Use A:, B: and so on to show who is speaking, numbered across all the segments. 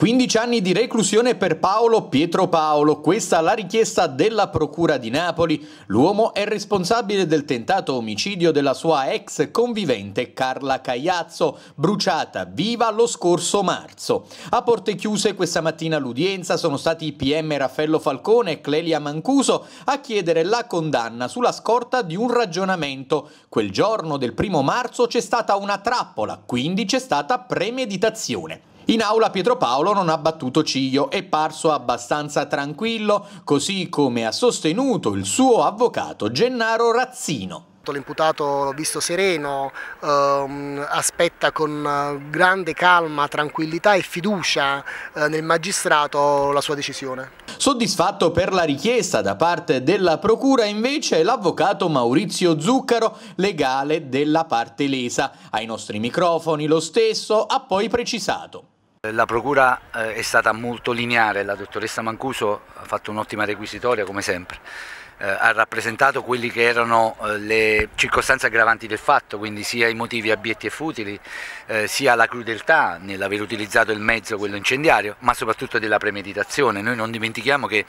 A: 15 anni di reclusione per Paolo Pietro Paolo, questa la richiesta della Procura di Napoli. L'uomo è responsabile del tentato omicidio della sua ex convivente Carla Cagliazzo, bruciata viva lo scorso marzo. A porte chiuse questa mattina l'udienza sono stati i PM Raffaello Falcone e Clelia Mancuso a chiedere la condanna sulla scorta di un ragionamento. Quel giorno del primo marzo c'è stata una trappola, quindi c'è stata premeditazione. In aula Pietro Paolo non ha battuto ciglio, è parso abbastanza tranquillo, così come ha sostenuto il suo avvocato Gennaro Razzino
B: l'imputato l'ho visto sereno, ehm, aspetta con eh, grande calma, tranquillità e fiducia eh, nel magistrato la sua decisione.
A: Soddisfatto per la richiesta da parte della Procura invece l'avvocato Maurizio Zuccaro, legale della parte lesa. Ai nostri microfoni lo stesso ha poi precisato.
C: La procura eh, è stata molto lineare, la dottoressa Mancuso ha fatto un'ottima requisitoria come sempre. Eh, ha rappresentato quelle che erano eh, le circostanze aggravanti del fatto, quindi sia i motivi abietti e futili, eh, sia la crudeltà nell'aver utilizzato il mezzo, quello incendiario, ma soprattutto della premeditazione. Noi non dimentichiamo che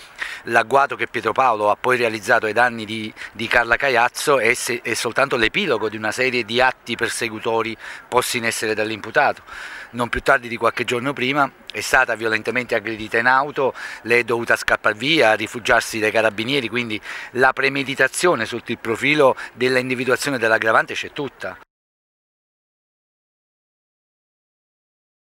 C: l'agguato che Pietro Paolo ha poi realizzato ai danni di, di Carla Caiazzo è, se, è soltanto l'epilogo di una serie di atti persecutori posti in essere dall'imputato. Non più tardi di qualche giorno prima è stata violentemente aggredita in auto, lei è dovuta scappare via, rifugiarsi dai carabinieri, quindi la premeditazione sotto il profilo dell'individuazione dell'aggravante c'è tutta.